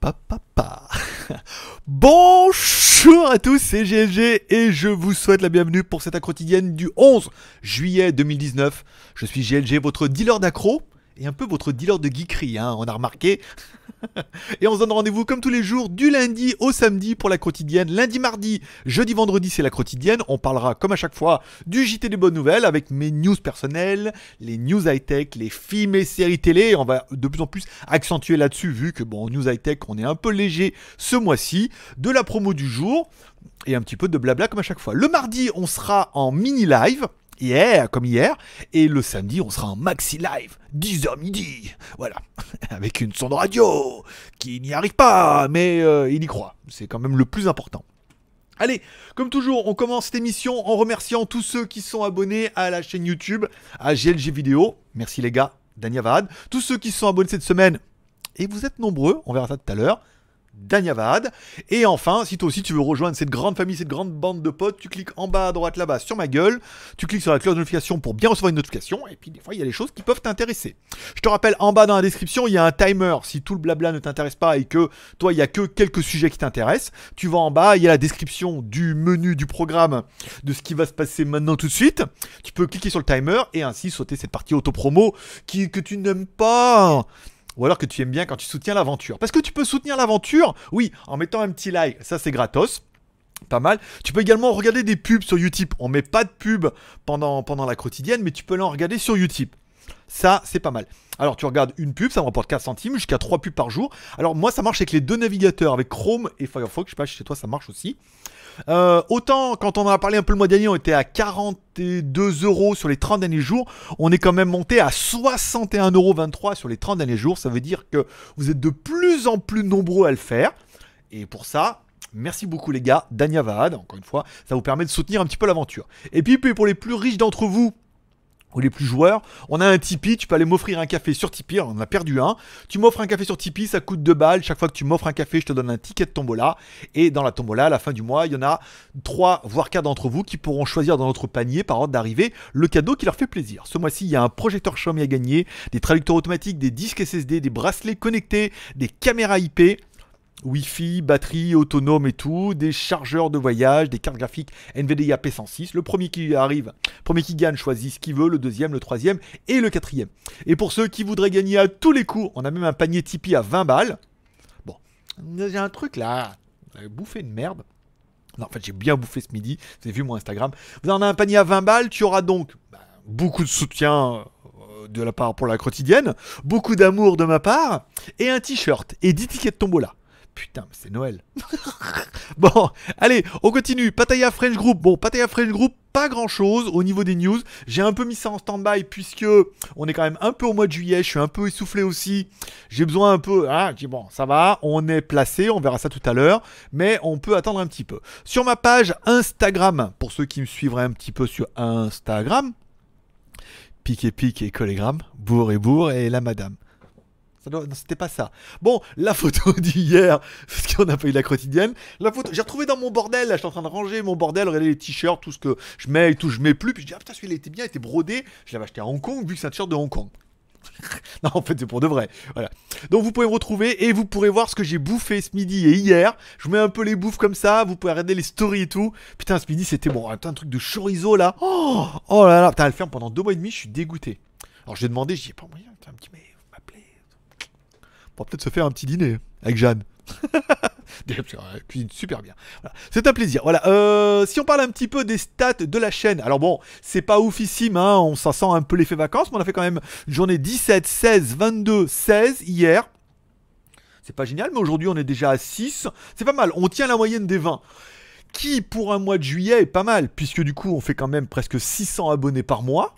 papa. Bonjour à tous, c'est GLG et je vous souhaite la bienvenue pour cette accro quotidienne du 11 juillet 2019. Je suis GLG, votre dealer d'accro et un peu votre dealer de geekerie, hein, on a remarqué. et on se donne rendez-vous comme tous les jours, du lundi au samedi pour la quotidienne. Lundi, mardi, jeudi, vendredi, c'est la quotidienne. On parlera, comme à chaque fois, du JT des bonnes nouvelles avec mes news personnelles, les news high-tech, les films et séries télé. On va de plus en plus accentuer là-dessus, vu que, bon, news high-tech, on est un peu léger ce mois-ci. De la promo du jour et un petit peu de blabla comme à chaque fois. Le mardi, on sera en mini-live. Yeah, comme hier. Et le samedi, on sera en maxi live, 10h midi. Voilà. Avec une sonde radio qui n'y arrive pas, mais euh, il y croit. C'est quand même le plus important. Allez, comme toujours, on commence cette émission en remerciant tous ceux qui sont abonnés à la chaîne YouTube, à GLG Vidéo. Merci les gars, Dania Tous ceux qui sont abonnés cette semaine, et vous êtes nombreux, on verra ça tout à l'heure. Danyavad. Et enfin, si toi aussi tu veux rejoindre cette grande famille, cette grande bande de potes, tu cliques en bas à droite là-bas sur ma gueule, tu cliques sur la cloche de notification pour bien recevoir une notification, et puis des fois il y a des choses qui peuvent t'intéresser. Je te rappelle, en bas dans la description, il y a un timer. Si tout le blabla ne t'intéresse pas et que toi il y a que quelques sujets qui t'intéressent, tu vas en bas, il y a la description du menu du programme de ce qui va se passer maintenant tout de suite. Tu peux cliquer sur le timer et ainsi sauter cette partie auto-promo qui, que tu n'aimes pas ou alors que tu aimes bien quand tu soutiens l'aventure. Parce que tu peux soutenir l'aventure, oui, en mettant un petit like, ça c'est gratos. Pas mal. Tu peux également regarder des pubs sur YouTube. On met pas de pub pendant, pendant la quotidienne, mais tu peux l'en regarder sur YouTube. Ça, c'est pas mal. Alors, tu regardes une pub, ça me rapporte 4 centimes, jusqu'à 3 pubs par jour. Alors, moi, ça marche avec les deux navigateurs, avec Chrome et Firefox. Je sais pas, chez toi, ça marche aussi. Euh, autant, quand on en a parlé un peu le mois dernier, on était à 42 euros sur les 30 derniers jours. On est quand même monté à 61,23 euros sur les 30 derniers jours. Ça veut dire que vous êtes de plus en plus nombreux à le faire. Et pour ça, Merci beaucoup les gars, Dania encore une fois, ça vous permet de soutenir un petit peu l'aventure. Et puis pour les plus riches d'entre vous, ou les plus joueurs, on a un Tipeee, tu peux aller m'offrir un café sur Tipeee, on a perdu un, tu m'offres un café sur Tipeee, ça coûte 2 balles, chaque fois que tu m'offres un café, je te donne un ticket de tombola, et dans la tombola, à la fin du mois, il y en a 3 voire 4 d'entre vous qui pourront choisir dans notre panier par ordre d'arrivée le cadeau qui leur fait plaisir. Ce mois-ci, il y a un projecteur Xiaomi à gagner, des traducteurs automatiques, des disques SSD, des bracelets connectés, des caméras IP, Wi-Fi, batterie autonome et tout, des chargeurs de voyage, des cartes graphiques NVDA P106. Le premier qui arrive, premier qui gagne choisit ce qu'il veut, le deuxième, le troisième et le quatrième. Et pour ceux qui voudraient gagner à tous les coups, on a même un panier Tipeee à 20 balles. Bon, j'ai un truc là, bouffé une merde. en fait, j'ai bien bouffé ce midi, vous avez vu mon Instagram. Vous en avez un panier à 20 balles, tu auras donc bah, beaucoup de soutien euh, de la part pour la quotidienne, beaucoup d'amour de ma part, et un t-shirt, et 10 tickets de tombola. Putain, mais c'est Noël. bon, allez, on continue. Pataya French Group. Bon, Pataya French Group, pas grand chose au niveau des news. J'ai un peu mis ça en stand-by puisque on est quand même un peu au mois de juillet. Je suis un peu essoufflé aussi. J'ai besoin un peu. Ah, je dis bon, ça va. On est placé. On verra ça tout à l'heure. Mais on peut attendre un petit peu. Sur ma page Instagram, pour ceux qui me suivraient un petit peu sur Instagram, pique et pique et collégramme, bourre et bourre et la madame. C'était pas ça. Bon, la photo d'hier, parce qu'on n'a pas eu la quotidienne. La photo, j'ai retrouvé dans mon bordel. Là, je suis en train de ranger mon bordel. Regardez les t-shirts, tout ce que je mets et tout, je mets plus. Puis je dis, ah putain, celui-là était bien, il était brodé. Je l'avais acheté à Hong Kong, vu que c'est un t-shirt de Hong Kong. non, en fait, c'est pour de vrai. Voilà. Donc, vous pouvez me retrouver et vous pourrez voir ce que j'ai bouffé ce midi et hier. Je mets un peu les bouffes comme ça. Vous pouvez regarder les stories et tout. Putain, ce midi, c'était bon. un truc de chorizo là. Oh, oh là là. Putain, elle ferme pendant deux mois et demi. Je suis dégoûté. Alors, j'ai demandé, j'ai ai pas moyen. Putain, un petit, mais on va peut-être se faire un petit dîner avec Jeanne. cuisine super bien. C'est un plaisir. Voilà. Euh, si on parle un petit peu des stats de la chaîne, alors bon, c'est pas oufissime, hein, on s'en sent un peu l'effet vacances, mais on a fait quand même une journée 17, 16, 22, 16 hier. C'est pas génial, mais aujourd'hui on est déjà à 6. C'est pas mal, on tient la moyenne des 20 qui pour un mois de juillet est pas mal, puisque du coup on fait quand même presque 600 abonnés par mois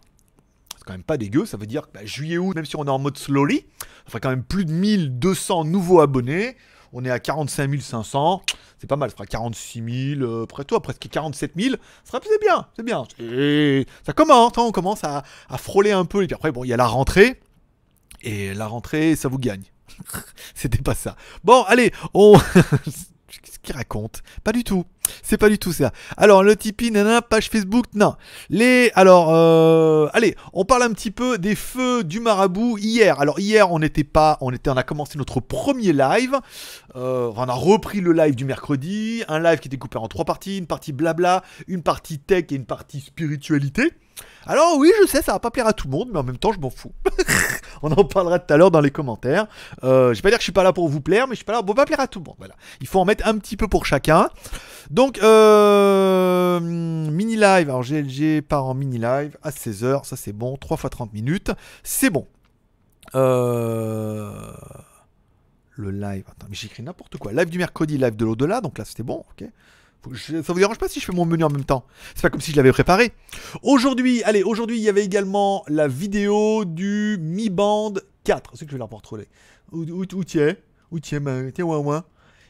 quand même pas dégueu. Ça veut dire que bah, juillet-août, même si on est en mode slowly, on fera quand même plus de 1200 nouveaux abonnés. On est à 45 500. C'est pas mal, ça fera 46 000, euh, près toi, presque 47 000. Ça c'est bien, c'est bien. Ça commence, hein, on commence à, à, frôler un peu. Et puis après, bon, il y a la rentrée. Et la rentrée, ça vous gagne. C'était pas ça. Bon, allez, on. Qu'est-ce qu'il raconte Pas du tout. C'est pas du tout ça. Alors, le Tipeee, page Facebook, non. Les. Alors, euh, allez, on parle un petit peu des feux du marabout hier. Alors, hier, on n'était pas. On, était, on a commencé notre premier live. Euh, on a repris le live du mercredi. Un live qui était coupé en trois parties. Une partie blabla, une partie tech et une partie spiritualité. Alors oui, je sais, ça va pas plaire à tout le monde, mais en même temps, je m'en fous. On en parlera tout à l'heure dans les commentaires. Euh, je vais pas dire que je suis pas là pour vous plaire, mais je suis pas là pour pas plaire à tout le monde. Voilà. Il faut en mettre un petit peu pour chacun. Donc, euh, mini live. Alors, GLG part en mini live à 16h. Ça, c'est bon. 3 fois 30 minutes. C'est bon. Euh, le live. Attends, mais j'écris n'importe quoi. Live du mercredi, live de l'au-delà. Donc là, c'était bon. Ok ça vous dérange pas si je fais mon menu en même temps C'est pas comme si je l'avais préparé. Aujourd'hui, allez, aujourd'hui, il y avait également la vidéo du Mi Band 4. C'est que je vais la pour Où, où, es Où t'y es,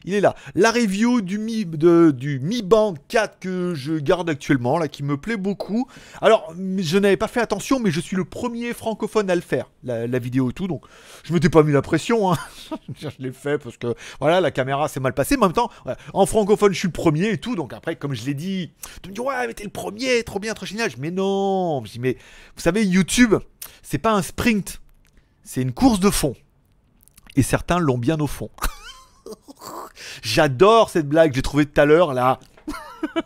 il est là. La review du Mi, du Band 4 que je garde actuellement, là, qui me plaît beaucoup. Alors, je n'avais pas fait attention, mais je suis le premier francophone à le faire, la, vidéo et tout, donc je m'étais pas mis la pression. Hein. je l'ai fait parce que, voilà, la caméra s'est mal passée. en même temps, en francophone, je suis le premier et tout, donc après, comme je l'ai dit, tu me dis, ouais, mais t'es le premier, trop bien, trop génial. Mais non, je dis, mais vous savez, YouTube, c'est pas un sprint, c'est une course de fond. Et certains l'ont bien au fond. J'adore cette blague, j'ai trouvé tout à l'heure là.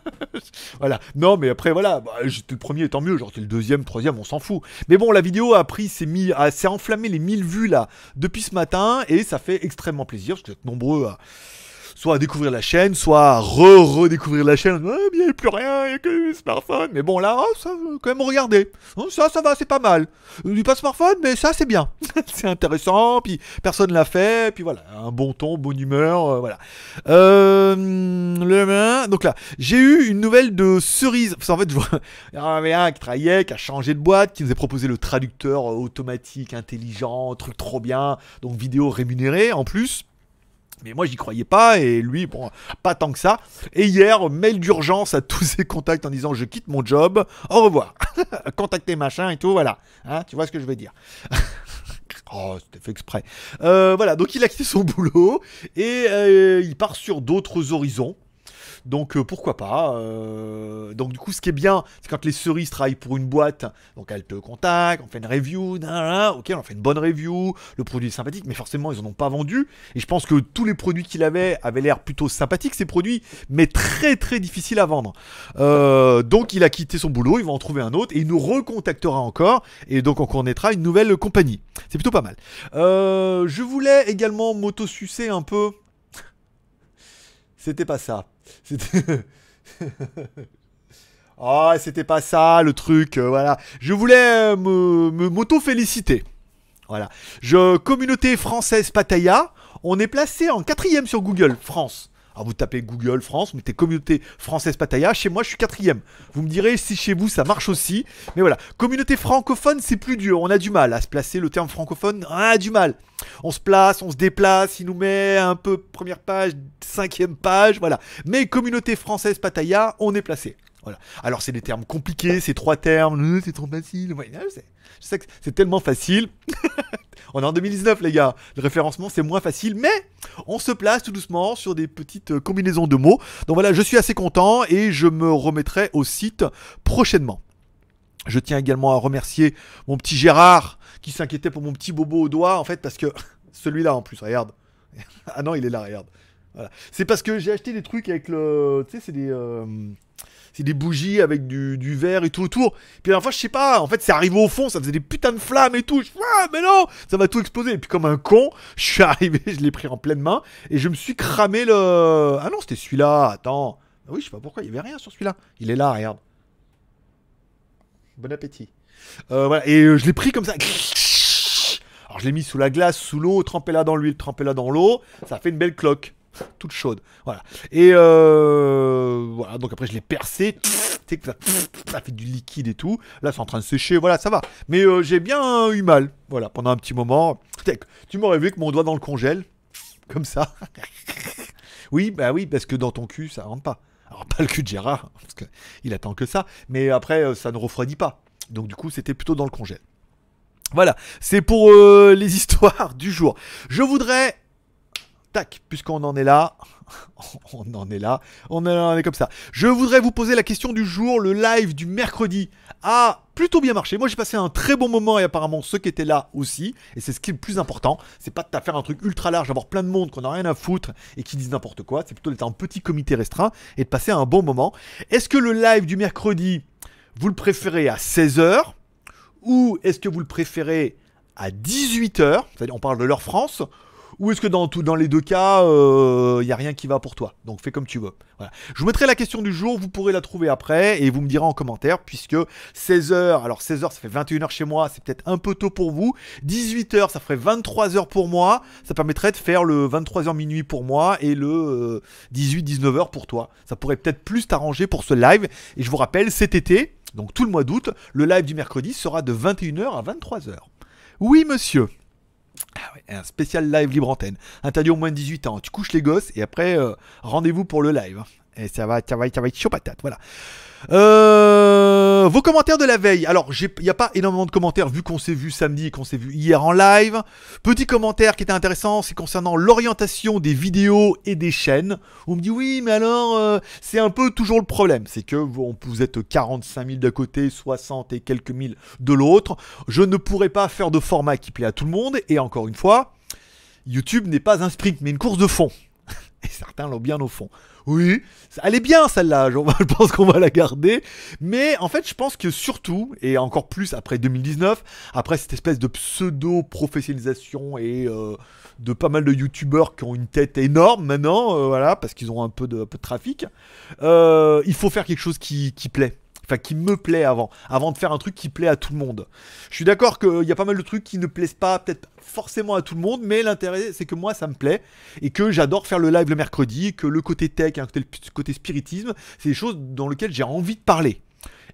voilà. Non, mais après, voilà. j'étais bah, le premier, tant mieux. Genre, c'est le deuxième, troisième, on s'en fout. Mais bon, la vidéo a pris, s'est mis, s'est enflammé les 1000 vues là depuis ce matin et ça fait extrêmement plaisir Je que nombreux à soit à découvrir la chaîne, soit à re-redécouvrir la chaîne. Eh bien il n'y a plus rien, il n'y a que le smartphone. Mais bon, là, oh, ça, euh, quand même, regardez. Hein, ça, ça va, c'est pas mal. Euh, du pas smartphone, mais ça, c'est bien. c'est intéressant, puis personne l'a fait, puis voilà. Un bon ton, bonne humeur, euh, voilà. donc là, j'ai eu une nouvelle de Cerise. fait, fait, je vois un qui travaillait, qui a changé de boîte, qui nous a proposé le traducteur automatique, intelligent, truc trop bien. Donc vidéo rémunérée en plus. Mais moi, j'y croyais pas, et lui, bon, pas tant que ça. Et hier, mail d'urgence à tous ses contacts en disant Je quitte mon job, au revoir. Contactez machin et tout, voilà. Hein, tu vois ce que je veux dire. Oh, c'était fait exprès. Euh, voilà, donc il a quitté son boulot et euh, il part sur d'autres horizons. Donc euh, pourquoi pas euh, Donc du coup, ce qui est bien, c'est quand les cerises travaillent pour une boîte, donc elles te contactent, on fait une review, ok, on fait une bonne review, le produit est sympathique, mais forcément, ils n'en ont pas vendu. Et je pense que tous les produits qu'il avait avaient l'air plutôt sympathiques, ces produits, mais très très difficiles à vendre. Euh, donc il a quitté son boulot, il va en trouver un autre, et il nous recontactera encore, et donc on connaîtra une nouvelle compagnie. C'est plutôt pas mal. je voulais également m'autosucer un peu. C'était pas ça. C'était. oh, c'était pas ça le truc, euh, voilà. Je voulais euh, me m'auto-féliciter. Voilà. Je, communauté française Pataya, on est placé en quatrième sur Google France. Alors ah, vous tapez Google France, mettez communauté française pataya, Chez moi, je suis quatrième. Vous me direz si chez vous ça marche aussi. Mais voilà, communauté francophone, c'est plus dur. On a du mal à se placer. Le terme francophone, on a du mal. On se place, on se déplace. Il nous met un peu première page, cinquième page, voilà. Mais communauté française pataya, on est placé. Alors c'est des termes compliqués, ces trois termes, euh, c'est trop facile. je, sais, que c'est tellement facile. on est en 2019 les gars, le référencement c'est moins facile, mais on se place tout doucement sur des petites euh, combinaisons de mots. Donc voilà, je suis assez content et je me remettrai au site prochainement. Je tiens également à remercier mon petit Gérard qui s'inquiétait pour mon petit bobo au doigt en fait parce que celui-là en plus, regarde. ah non, il est là, regarde. Voilà. C'est parce que j'ai acheté des trucs avec le. Tu sais, c'est des. Euh, c'est des bougies avec du, verre et tout autour. Puis enfin, je sais pas, en fait, c'est arrivé au fond, ça faisait des putains de flammes et tout. Je ah, mais non, ça va tout exploser. Et puis comme un con, je suis arrivé, je l'ai pris en pleine main et je me suis cramé le. Ah non, c'était celui-là. Attends. Ah oui, je sais pas pourquoi, il y avait rien sur celui-là. Il est là, regarde. Bon appétit. Euh, et euh, je l'ai pris comme ça. Alors je l'ai mis sous la glace, sous l'eau, trempé là dans l'huile, trempé là dans l'eau. Ça fait une belle cloque toute chaude. Voilà. Et euh, voilà, donc après je l'ai percé, ça, ça fait du liquide et tout. Là c'est en train de sécher, voilà, ça va. Mais euh, j'ai bien eu mal, voilà, pendant un petit moment. Tu m'aurais vu que mon doigt dans le congèle, comme ça. oui, bah oui, parce que dans ton cul ça rentre pas. Alors pas le cul de Gérard, hein, parce qu'il attend que ça, mais après euh, ça ne refroidit pas. Donc du coup c'était plutôt dans le congèle. Voilà, c'est pour euh, les histoires du jour. Je voudrais Tac, puisqu'on en est là, on en est là, on en est comme ça. Je voudrais vous poser la question du jour, le live du mercredi a plutôt bien marché. Moi j'ai passé un très bon moment et apparemment ceux qui étaient là aussi, et c'est ce qui est le plus important, c'est pas de faire un truc ultra large, avoir plein de monde qu'on n'a rien à foutre et qui disent n'importe quoi, c'est plutôt d'être un petit comité restreint et de passer un bon moment. Est-ce que le live du mercredi, vous le préférez à 16h ou est-ce que vous le préférez à 18h, c'est-à-dire on parle de l'heure France ou est-ce que dans, tout, dans les deux cas, il euh, y n'y a rien qui va pour toi Donc fais comme tu veux. Je vous mettrai la question du jour, vous pourrez la trouver après et vous me direz en commentaire, puisque 16h, alors 16h ça fait 21h chez moi, c'est peut-être un peu tôt pour vous. 18h ça ferait 23h pour moi, ça permettrait de faire le 23h minuit pour moi et le 18-19h euh, pour toi. Ça pourrait peut-être plus t'arranger pour ce live. Et je vous rappelle, cet été, donc tout le mois d'août, le live du mercredi sera de 21h à 23h. Oui monsieur ah ouais, un spécial live libre antenne. Interdit au moins de 18 ans. Tu couches les gosses et après, euh, rendez-vous pour le live ça va, ça va, ça va être chaud patate, voilà. Euh, vos commentaires de la veille. Alors, il n'y a pas énormément de commentaires vu qu'on s'est vu samedi et qu'on s'est vu hier en live. Petit commentaire qui était intéressant, c'est concernant l'orientation des vidéos et des chaînes. On me dit oui, mais alors, euh, c'est un peu toujours le problème. C'est que vous, vous, êtes 45 000 d'un côté, 60 et quelques mille de l'autre. Je ne pourrais pas faire de format qui plaît à tout le monde. Et encore une fois, YouTube n'est pas un sprint, mais une course de fond et certains l'ont bien au fond. Oui, elle est bien celle-là, je pense qu'on va la garder, mais en fait je pense que surtout, et encore plus après 2019, après cette espèce de pseudo-professionnalisation et euh, de pas mal de youtubeurs qui ont une tête énorme maintenant, euh, voilà, parce qu'ils ont un peu de, trafic, euh, il faut faire quelque chose qui, qui plaît enfin qui me plaît avant, avant de faire un truc qui plaît à tout le monde. Je suis d'accord qu'il y a pas mal de trucs qui ne plaisent pas, peut-être forcément à tout le monde, mais l'intérêt c'est que moi ça me plaît et que j'adore faire le live le mercredi, que le côté tech, le côté spiritisme, c'est des choses dans lesquelles j'ai envie de parler.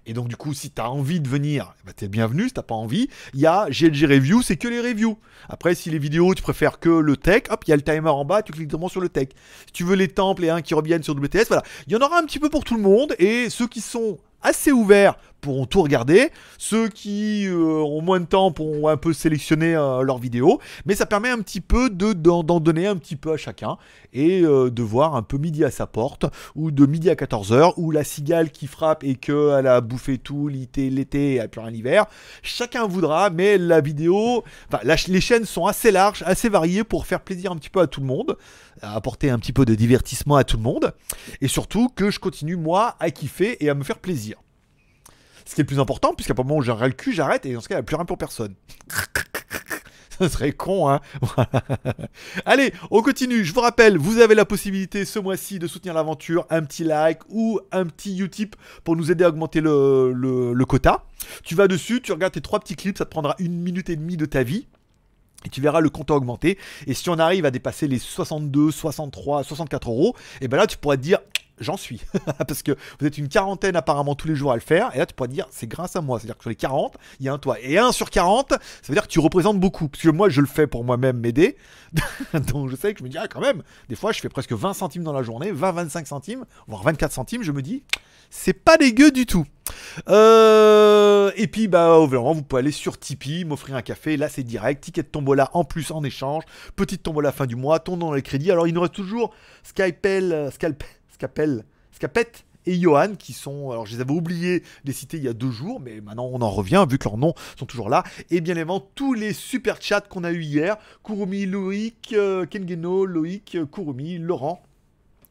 Et donc du coup, si t'as envie de venir, eh ben, t'es bienvenu. Si t'as pas envie, il y a GLG Review, c'est que les reviews. Après, si les vidéos, tu préfères que le tech, hop, il y a le timer en bas, tu cliques directement sur le tech. Si tu veux les temples et un qui reviennent sur WTS, voilà. Il y en aura un petit peu pour tout le monde. Et ceux qui sont assez ouvert pourront tout regarder. Ceux qui euh, ont moins de temps pourront un peu sélectionner leur leurs vidéos. Mais ça permet un petit peu de, d'en, donner un petit peu à chacun et euh, de voir un peu midi à sa porte ou de midi à 14h ou la cigale qui frappe et qu'elle a bouffé tout l'été, l'été et elle a plus rien l'hiver. Chacun voudra, mais la vidéo, enfin, les chaînes sont assez larges, assez variées pour faire plaisir un petit peu à tout le monde, apporter un petit peu de divertissement à tout le monde et surtout que je continue moi à kiffer et à me faire plaisir. Ce qui est le plus important, puisqu'à un moment où j'aurai le cul, j'arrête, et dans ce cas, il n'y a plus rien pour personne. Ça serait con, hein Allez, on continue. Je vous rappelle, vous avez la possibilité ce mois-ci de soutenir l'aventure, un petit like ou un petit Utip pour nous aider à augmenter le, quota. Tu vas dessus, tu regardes tes trois petits clips, ça te prendra une minute et demie de ta vie. Et tu verras le compte augmenter. Et si on arrive à dépasser les 62, 63, 64 euros, et eh ben là tu pourras te dire j'en suis. Parce que vous êtes une quarantaine apparemment tous les jours à le faire. Et là, tu pourras dire, c'est grâce à moi. C'est-à-dire que sur les 40, il y a un toi. Et un sur 40, ça veut dire que tu représentes beaucoup. Parce que moi, je le fais pour moi-même m'aider. Donc je sais que je me dis, ah quand même, des fois, je fais presque 20 centimes dans la journée, 20-25 centimes, voire 24 centimes. Je me dis, c'est pas dégueu du tout. Euh, et puis, bah, évidemment, vous pouvez aller sur Tipeee, m'offrir un café. Là, c'est direct. Ticket de tombola en plus en échange. Petite tombola fin du mois. Ton dans les crédits. Alors, il nous reste toujours Skypel. Euh, Scalpel Scapette et Johan qui sont, alors je les avais oubliés les il y a deux jours, mais maintenant on en revient vu que leurs noms sont toujours là. Et bien évidemment, tous les super chats qu'on a eu hier, Kurumi, Loïc, euh, Kengeno, Loïc, euh, Kurumi, Laurent.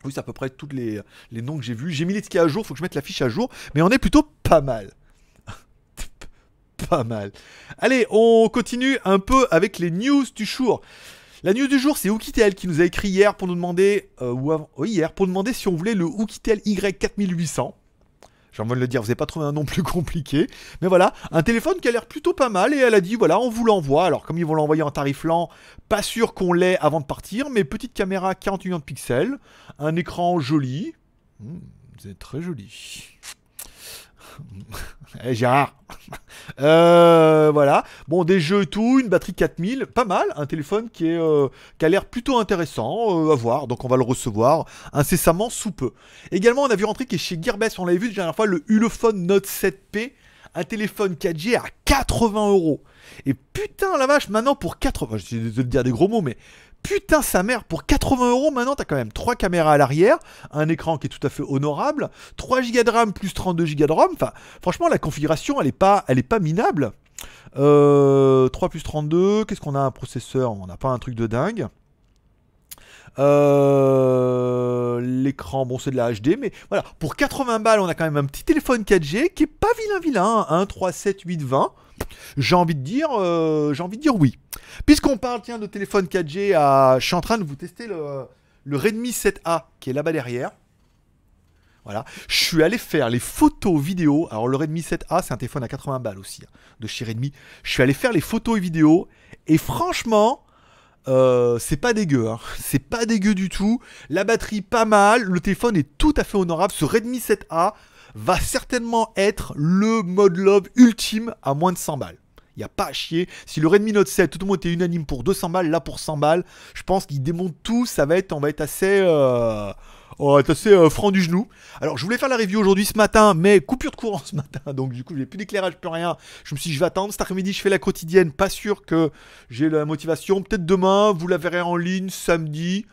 Oui, c'est à peu près tous les, les noms que j'ai vus. J'ai mis les tickets à jour, faut que je mette la fiche à jour, mais on est plutôt pas mal. pas mal. Allez, on continue un peu avec les news du jour. La news du jour, c'est Oukitel qui nous a écrit hier pour nous demander, euh, hier, pour demander si on voulait le Oukitel Y4800. J'ai envie de le dire, vous n'avez pas trouvé un nom plus compliqué. Mais voilà, un téléphone qui a l'air plutôt pas mal et elle a dit voilà, on vous l'envoie. Alors, comme ils vont l'envoyer en tarif lent, pas sûr qu'on l'ait avant de partir, mais petite caméra 48 millions de pixels, un écran joli. vous hmm, c'est très joli. Eh, Gérard euh, Voilà. Bon, des jeux et tout, une batterie 4000, pas mal. Un téléphone qui, est, euh, a l'air plutôt intéressant euh, à voir. Donc, on va le recevoir incessamment sous peu. Également, on a vu rentrer qui est chez Gearbest. On l'avait vu la dernière fois, le Ulefone Note 7P. Un téléphone 4G à 80 euros. Et putain, la vache, maintenant pour 80. Je vais te dire des gros mots, mais putain sa mère, pour 80 euros maintenant, t'as quand même 3 caméras à l'arrière, un écran qui est tout à fait honorable, 3 Go de RAM plus 32 Go de ROM, Enfin, franchement, la configuration, elle est pas, elle est pas minable. 3 euh, plus 32, qu'est-ce qu'on a un processeur On n'a pas un truc de dingue. Euh, l'écran, bon, c'est de la HD, mais voilà. Pour 80 balles, on a quand même un petit téléphone 4G qui est pas vilain, vilain. 1, 3, 7, 8, 20. J'ai envie de dire, euh, j'ai envie de dire oui. Puisqu'on parle de téléphone 4G, à... Euh, je suis en train de vous tester le, Redmi 7A qui est là-bas derrière. Voilà. Je suis allé faire les photos vidéo. Alors le Redmi 7A, c'est un téléphone à 80 balles aussi, hein, de chez Redmi. Je suis allé faire les photos et vidéos. Et franchement, euh, c'est pas dégueu. Hein. C'est pas dégueu du tout. La batterie, pas mal. Le téléphone est tout à fait honorable. Ce Redmi 7A, va certainement être le mode love ultime à moins de 100 balles. Il n'y a pas à chier. Si le Redmi Note 7, tout le monde était unanime pour 200 balles, là pour 100 balles, je pense qu'il démonte tout. Ça va être, on va être assez, euh, assez euh, franc du genou. Alors, je voulais faire la review aujourd'hui ce matin, mais coupure de courant ce matin. Donc, du coup, j'ai plus d'éclairage, plus rien. Je me suis dit, je vais attendre. Cet après-midi, je fais la quotidienne. Pas sûr que j'ai la motivation. Peut-être demain, vous la verrez en ligne samedi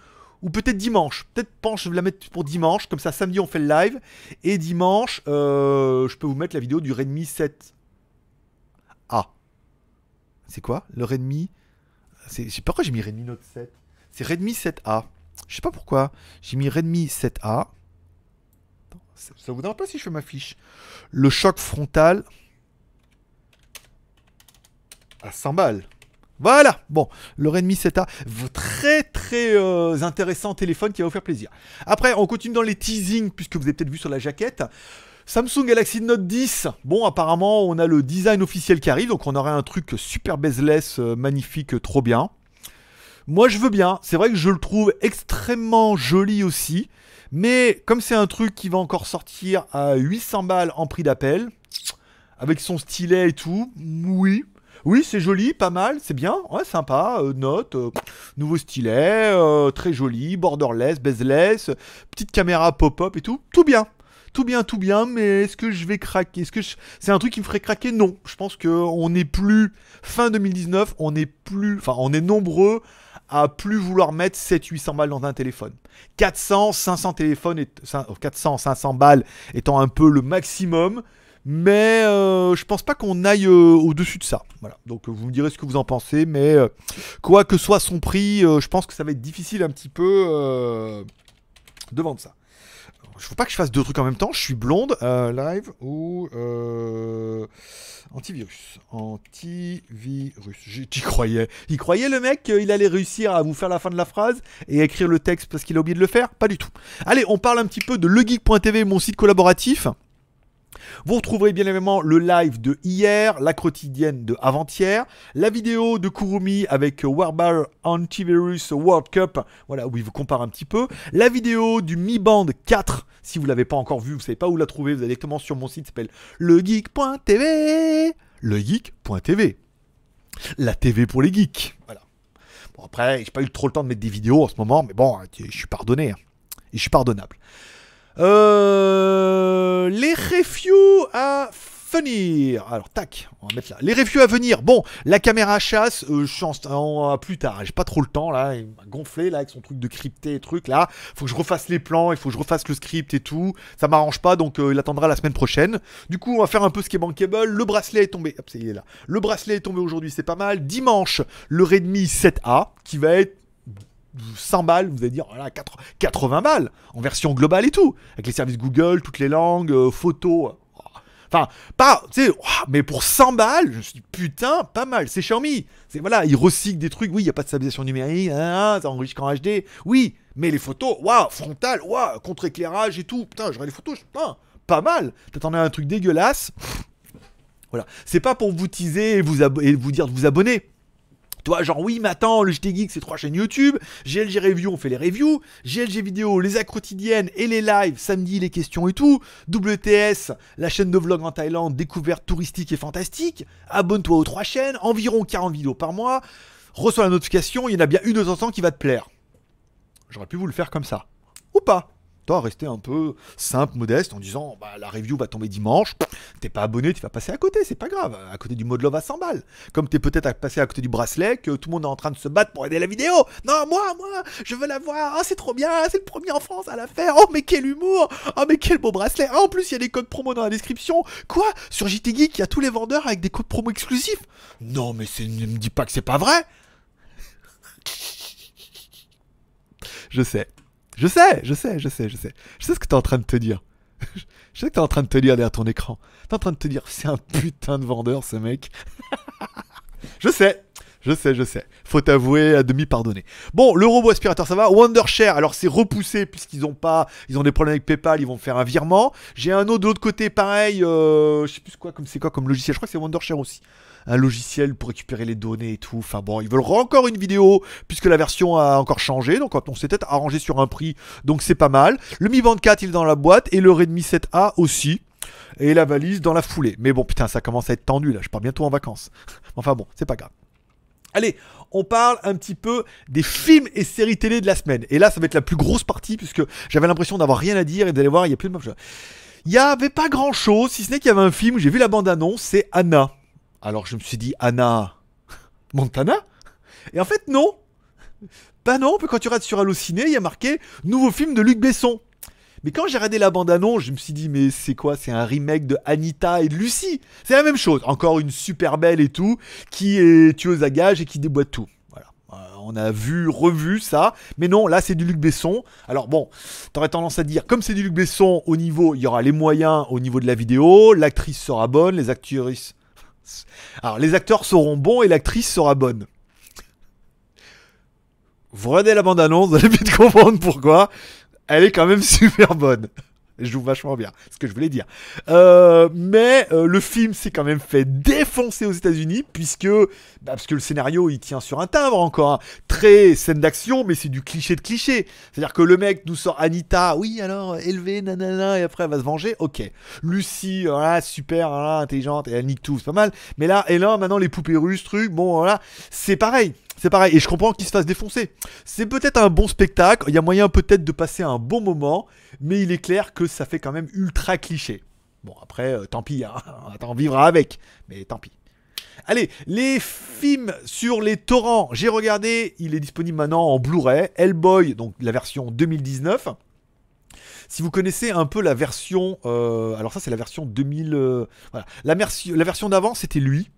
ou peut-être dimanche. Peut-être pense je vais la mettre pour dimanche, comme ça samedi on fait le live et dimanche euh, je peux vous mettre la vidéo du Redmi 7. a C'est quoi le Redmi Je sais pas pourquoi j'ai mis Redmi Note 7. C'est Redmi 7A. Je sais pas pourquoi. J'ai mis Redmi 7A. Ça, ça vous dérange pas si je fais ma fiche Le choc frontal à 100 balles. Voilà, bon, le Redmi 7A, Vous très très euh, intéressant téléphone qui va vous faire plaisir. Après, on continue dans les teasings, puisque vous avez peut-être vu sur la jaquette. Samsung Galaxy Note 10. Bon, apparemment, on a le design officiel qui arrive, donc on aurait un truc super bezeless, euh, magnifique, euh, trop bien. Moi, je veux bien. C'est vrai que je le trouve extrêmement joli aussi. Mais comme c'est un truc qui va encore sortir à 800 balles en prix d'appel, avec son stylet et tout, oui, oui, c'est joli, pas mal, c'est bien, ouais, sympa, euh, note, euh, nouveau stylet, euh, très joli, borderless, bezeless, petite caméra pop-up et tout, tout bien. Tout bien, tout bien, mais est-ce que je vais craquer Est-ce que c'est un truc qui me ferait craquer Non, je pense que on n'est plus fin 2019, on est plus, enfin, on est nombreux à plus vouloir mettre 7 800 balles dans un téléphone. 400, 500 téléphones, et... 400, 500 balles étant un peu le maximum. Mais euh, je pense pas qu'on aille euh, au-dessus de ça. Voilà. Donc euh, vous me direz ce que vous en pensez. Mais quoi que soit son prix, je pense que ça va être difficile un petit peu de vendre ça. Je ne veux pas que je fasse deux trucs en même temps. Je suis blonde, live ou antivirus. Antivirus. J'y croyais. Il croyait le mec qu'il allait réussir à vous faire la fin de la phrase et écrire le texte parce qu'il a oublié de le faire Pas du tout. Allez, on parle un petit peu de legeek.tv, mon site collaboratif. Vous retrouverez bien évidemment le live de hier, la quotidienne de avant-hier, la vidéo de Kurumi avec Warbar Antivirus World Cup, voilà, où il vous compare un petit peu, la vidéo du Mi Band 4, si vous ne l'avez pas encore vu, vous ne savez pas où la trouver, vous allez directement sur mon site, s'appelle legeek.tv, legeek.tv, la TV pour les geeks, voilà. Bon après, j'ai pas eu trop le temps de mettre des vidéos en ce moment, mais bon, hein, je suis pardonné, et hein. je suis pardonnable. Euh, les refus à venir. Alors, tac, on va mettre là. Les refus à venir. Bon, la caméra chasse, euh, je en, plus tard. J'ai pas trop le temps, là. Il m'a gonflé, là, avec son truc de crypté et truc, là. Faut que je refasse les plans, il faut que je refasse le script et tout. Ça m'arrange pas, donc euh, il attendra la semaine prochaine. Du coup, on va faire un peu ce qui est bankable. Le bracelet est tombé. Hop, c'est il est là. Le bracelet est tombé aujourd'hui, c'est pas mal. Dimanche, le Redmi 7A, qui va être 100 balles, vous allez dire, voilà, 80 balles, en version globale et tout, avec les services Google, toutes les langues, euh, photos. Euh, enfin, pas, tu sais, mais pour 100 balles, je me suis dit, putain, pas mal, c'est Xiaomi. C'est, voilà, ils recyclent des trucs, oui, il n'y a pas de stabilisation numérique, hein, hein, ça enrichit qu'en HD, oui, mais les photos, waouh, frontal, waouh, contre-éclairage et tout, putain, j'aurais les photos, putain, pas mal. T'attendais un truc dégueulasse. Voilà, c'est pas pour vous teaser et vous, et vous dire de vous abonner. Toi, genre, oui, mais attends, le JT Geek, c'est trois chaînes YouTube. GLG Review, on fait les reviews. GLG Vidéo, les actes quotidiennes et les lives, samedi, les questions et tout. WTS, la chaîne de vlog en Thaïlande, découverte touristique et fantastique. Abonne-toi aux trois chaînes, environ 40 vidéos par mois. Reçois la notification, il y en a bien une de temps temps qui va te plaire. J'aurais pu vous le faire comme ça. Ou pas toi, rester un peu simple, modeste, en disant bah, la review va tomber dimanche, t'es pas abonné, tu vas passer à côté, c'est pas grave, à côté du mot love à 100 balles. Comme t'es peut-être à passer à côté du bracelet, que tout le monde est en train de se battre pour aider la vidéo. Non, moi, moi, je veux la voir, oh, c'est trop bien, c'est le premier en France à la faire, oh, mais quel humour, oh, mais quel beau bracelet, ah, en plus, il y a des codes promo dans la description. Quoi Sur JT Geek, il y a tous les vendeurs avec des codes promo exclusifs Non, mais ne me dis pas que c'est pas vrai je sais. Je sais, je sais, je sais, je sais. Je sais ce que t'es en train de te dire. je sais que t'es en train de te dire derrière ton écran. T'es en train de te dire, c'est un putain de vendeur ce mec. je sais, je sais, je sais. Faut t'avouer à demi pardonner. Bon, le robot aspirateur, ça va. Wondershare, alors c'est repoussé puisqu'ils ont pas, ils ont des problèmes avec PayPal, ils vont faire un virement. J'ai un autre de l'autre côté, pareil. Euh, je sais plus quoi, comme c'est quoi comme logiciel. Je crois que c'est Wondershare aussi un logiciel pour récupérer les données et tout. Enfin bon, ils veulent encore une vidéo puisque la version a encore changé. Donc on s'est peut-être arrangé sur un prix, donc c'est pas mal. Le Mi 24 il est dans la boîte et le Redmi 7A aussi et la valise dans la foulée. Mais bon, putain, ça commence à être tendu là, je pars bientôt en vacances. enfin bon, c'est pas grave. Allez, on parle un petit peu des films et séries télé de la semaine. Et là, ça va être la plus grosse partie puisque j'avais l'impression d'avoir rien à dire et d'aller voir, il y a plus de Il n'y avait pas grand chose, si ce n'est qu'il y avait un film, j'ai vu la bande-annonce, c'est Anna. Alors je me suis dit, Anna Montana Et en fait, non pas bah non, quand tu regardes sur Allociné, il y a marqué Nouveau film de Luc Besson. Mais quand j'ai regardé la bande-annonce, je me suis dit, mais c'est quoi C'est un remake de Anita et de Lucie. C'est la même chose. Encore une super belle et tout, qui est tueuse à gage et qui déboîte tout. Voilà. Euh, on a vu, revu ça. Mais non, là, c'est du Luc Besson. Alors bon, t'aurais tendance à dire, comme c'est du Luc Besson, au niveau, il y aura les moyens au niveau de la vidéo, l'actrice sera bonne, les actrices alors, les acteurs seront bons et l'actrice sera bonne. Vous regardez la bande-annonce, vous allez vite comprendre pourquoi. Elle est quand même super bonne. Je joue vachement bien, c'est ce que je voulais dire. Euh, mais euh, le film s'est quand même fait défoncer aux États-Unis, puisque, bah, parce que le scénario il tient sur un timbre encore. Hein. Très scène d'action, mais c'est du cliché de cliché. C'est-à-dire que le mec nous sort Anita, oui, alors élevée, nanana, et après elle va se venger, ok. Lucie, voilà, super, hein, intelligente, et elle nique tout, c'est pas mal. Mais là, et là, maintenant les poupées russes, truc, bon, voilà, c'est pareil c'est pareil. Et je comprends qu'il se fasse défoncer. C'est peut-être un bon spectacle. Il y a moyen peut-être de passer un bon moment. Mais il est clair que ça fait quand même ultra cliché. Bon, après, euh, tant pis. Hein, on vivra avec. Mais tant pis. Allez, les films sur les torrents. J'ai regardé. Il est disponible maintenant en Blu-ray. Hellboy, donc la version 2019. Si vous connaissez un peu la version, euh, alors ça c'est la version 2000, euh, voilà. la, version d'avant c'était lui,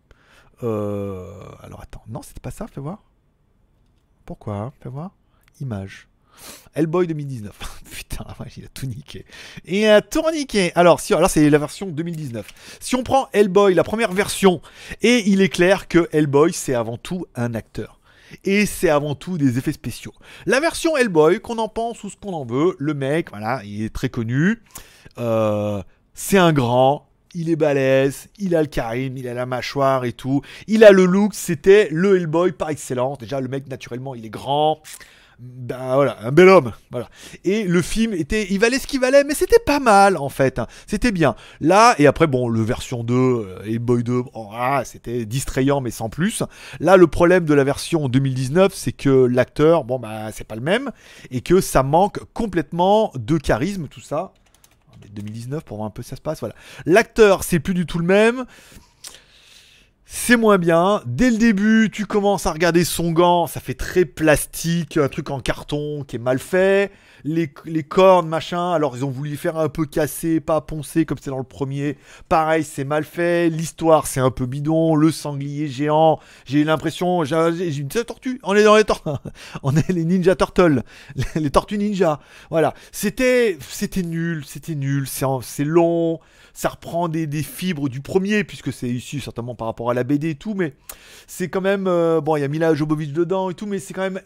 alors attends, non, c'était pas ça, fais voir. Pourquoi hein voir. Image. Hellboy 2019. Putain, il a tout niqué. Il a tout niqué. Alors, si, alors c'est la version 2019. Si on prend Hellboy, la première version, et il est clair que Hellboy, c'est avant tout un acteur et c'est avant tout des effets spéciaux. La version Hellboy, qu'on en pense ou ce qu'on en veut, le mec, voilà, il est très connu. Euh, c'est un grand, il est balèze, il a le charisme, il a la mâchoire et tout. Il a le look, c'était le Hellboy par excellence. Déjà, le mec, naturellement, il est grand. Ben voilà, un bel homme. Voilà. Et le film était, il valait ce qu'il valait, mais c'était pas mal en fait. Hein. C'était bien. Là, et après, bon, le version 2, euh, Hellboy 2, ah, c'était distrayant, mais sans plus. Là, le problème de la version 2019, c'est que l'acteur, bon, bah, c'est pas le même, et que ça manque complètement de charisme, tout ça. 2019 pour voir un peu si ça se passe. Voilà. L'acteur, c'est plus du tout le même. C'est moins bien. Dès le début, tu commences à regarder son gant. Ça fait très plastique, un truc en carton qui est mal fait les, cornes, machin. Alors, ils ont voulu faire un peu casser, pas poncer comme c'est dans le premier. Pareil, c'est mal fait. L'histoire, c'est un peu bidon. Le sanglier géant, j'ai l'impression. J'ai une tortue. On est dans les tortues. On est les Ninja Turtles. Les, tortues ninja. Voilà. C'était c'était nul. C'était nul. C'est long. Ça reprend des, fibres du premier, puisque c'est issu certainement par rapport à la BD et tout. Mais c'est quand même. Euh, bon, il y a Mila Jobovic dedans et tout, mais c'est quand même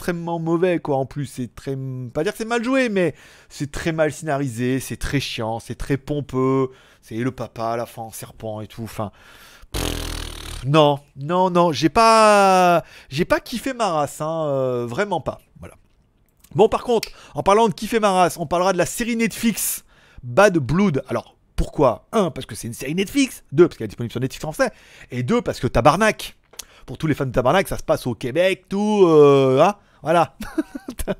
extrêmement mauvais, quoi. En plus, c'est très. Pas dire c'est mal joué, mais c'est très mal scénarisé, c'est très chiant, c'est très pompeux. C'est le papa à la fin serpent et tout. Enfin. non, non, non. J'ai pas. J'ai pas kiffé ma race, hein, euh, vraiment pas. Voilà. Bon, par contre, en parlant de kiffer ma race, on parlera de la série Netflix Bad Blood. Alors. Pourquoi un, Parce que c'est une série Netflix. deux, Parce qu'elle est disponible sur Netflix français. Et deux, Parce que tabarnak pour tous les fans de Tabarnak, ça se passe au Québec, tout. Euh, hein voilà.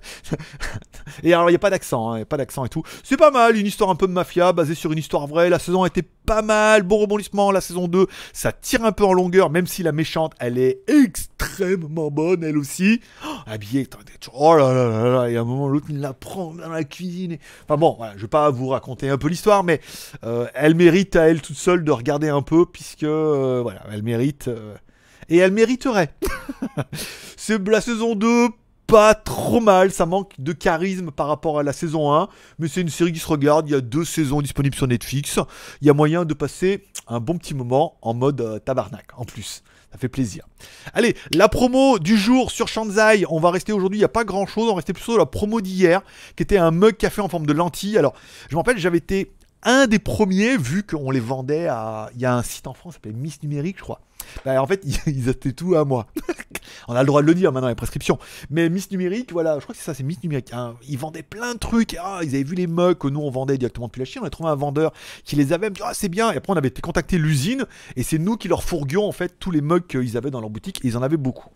et alors, il n'y a pas d'accent, hein, pas d'accent et tout. C'est pas mal, une histoire un peu de mafia, basée sur une histoire vraie. La saison était pas mal, bon rebondissement. La saison 2, ça tire un peu en longueur, même si la méchante, elle est extrêmement bonne, elle aussi. Oh, habillée, oh là là là là, y a un moment, l'autre, il la prend dans la cuisine. Enfin bon, voilà, je vais pas vous raconter un peu l'histoire, mais euh, elle mérite à elle toute seule de regarder un peu, puisque, euh, voilà, elle mérite. Euh, et elle mériterait. C'est la saison 2, pas trop mal, ça manque de charisme par rapport à la saison 1, mais c'est une série qui se regarde, il y a deux saisons disponibles sur Netflix, il y a moyen de passer un bon petit moment en mode euh, tabarnak en plus. Ça fait plaisir. Allez, la promo du jour sur Shanzai. On va rester aujourd'hui, il n'y a pas grand chose. On restait plutôt sur la promo d'hier, qui était un mug café en forme de lentille. Alors, je me rappelle, j'avais été un des premiers, vu qu'on les vendait à. Il y a un site en France qui Miss Numérique, je crois. Bah, en fait, ils étaient tout à moi. on a le droit de le dire maintenant, les prescriptions. Mais Miss Numérique, voilà, je crois que c'est ça, c'est Miss Numérique. Hein, ils vendaient plein de trucs. Ah, ils avaient vu les mugs que nous, on vendait directement depuis la Chine. On a trouvé un vendeur qui les avait. Ah, c'est bien. Et après, on avait contacté l'usine. Et c'est nous qui leur fourguions, en fait, tous les mugs qu'ils avaient dans leur boutique. Et ils en avaient beaucoup.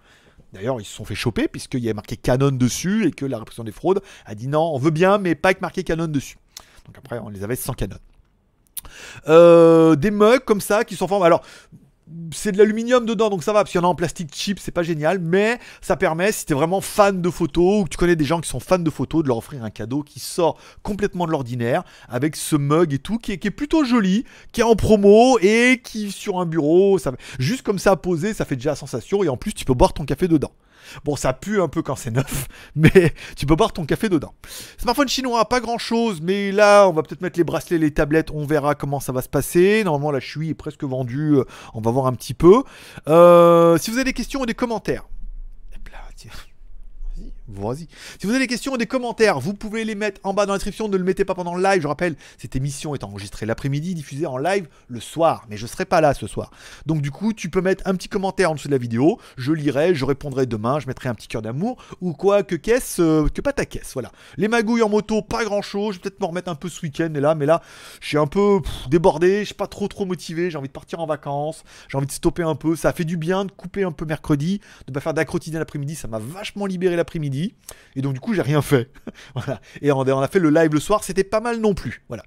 D'ailleurs, ils se sont fait choper puisqu'il y avait marqué Canon dessus et que la répression des fraudes a dit non, on veut bien, mais pas avec marqué Canon dessus. Donc après, on les avait sans canon. Euh, des mugs comme ça qui sont formés. Alors, c'est de l'aluminium dedans, donc ça va, parce qu'il y en a en plastique cheap, c'est pas génial, mais ça permet, si tu es vraiment fan de photos, ou que tu connais des gens qui sont fans de photos, de leur offrir un cadeau qui sort complètement de l'ordinaire, avec ce mug et tout, qui est, plutôt joli, qui est en promo, et qui, sur un bureau, ça, juste comme ça posé, ça fait déjà la sensation, et en plus, tu peux boire ton café dedans. Bon, ça pue un peu quand c'est neuf, mais tu peux boire ton café dedans. Smartphone chinois, pas grand chose, mais là, on va peut-être mettre les bracelets, les tablettes, on verra comment ça va se passer. Normalement, la chui est presque vendue, euh, on va voir un petit peu. Euh, si vous avez des questions ou des commentaires. Si vous avez des questions ou des commentaires, vous pouvez les mettre en bas dans la description. Ne le mettez pas pendant le live. Je rappelle, cette émission est enregistrée l'après-midi, diffusée en live le soir. Mais je ne serai pas là ce soir. Donc du coup, tu peux mettre un petit commentaire en dessous de la vidéo. Je lirai, je répondrai demain. Je mettrai un petit cœur d'amour ou quoi que caisse, euh, que pas ta caisse. Voilà. Les magouilles en moto, pas grand-chose. Je vais peut-être me remettre un peu ce week-end là, mais là, je suis un peu débordé. Je suis pas trop trop motivé. J'ai envie de partir en vacances. J'ai envie de stopper un peu. Ça fait du bien de couper un peu mercredi, de ne pas faire d'accrotidien l'après-midi. Ça m'a vachement libéré l'après-midi. Et donc, du coup, j'ai rien fait. Et on a fait le live le soir. C'était pas mal non plus. Voilà.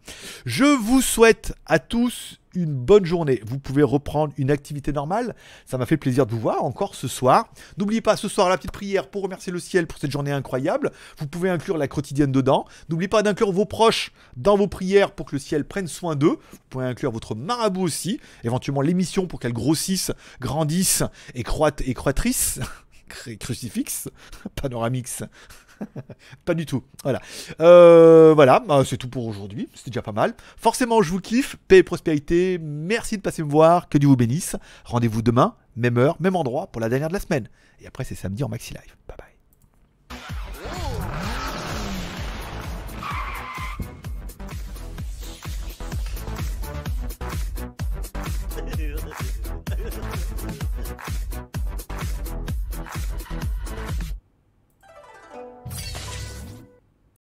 Je vous souhaite à tous une bonne journée. Vous pouvez reprendre une activité normale. Ça m'a fait plaisir de vous voir encore ce soir. N'oubliez pas ce soir la petite prière pour remercier le ciel pour cette journée incroyable. Vous pouvez inclure la quotidienne dedans. N'oubliez pas d'inclure vos proches dans vos prières pour que le ciel prenne soin d'eux. Vous pouvez inclure votre marabout aussi, éventuellement l'émission pour qu'elle grossisse, grandisse et croître et croatrice. crucifix, panoramix. pas du tout. Voilà. Euh, voilà, bah, c'est tout pour aujourd'hui. C'était déjà pas mal. Forcément, je vous kiffe. Paix et prospérité. Merci de passer me voir. Que Dieu vous bénisse. Rendez-vous demain, même heure, même endroit, pour la dernière de la semaine. Et après, c'est samedi en maxi live. Bye bye.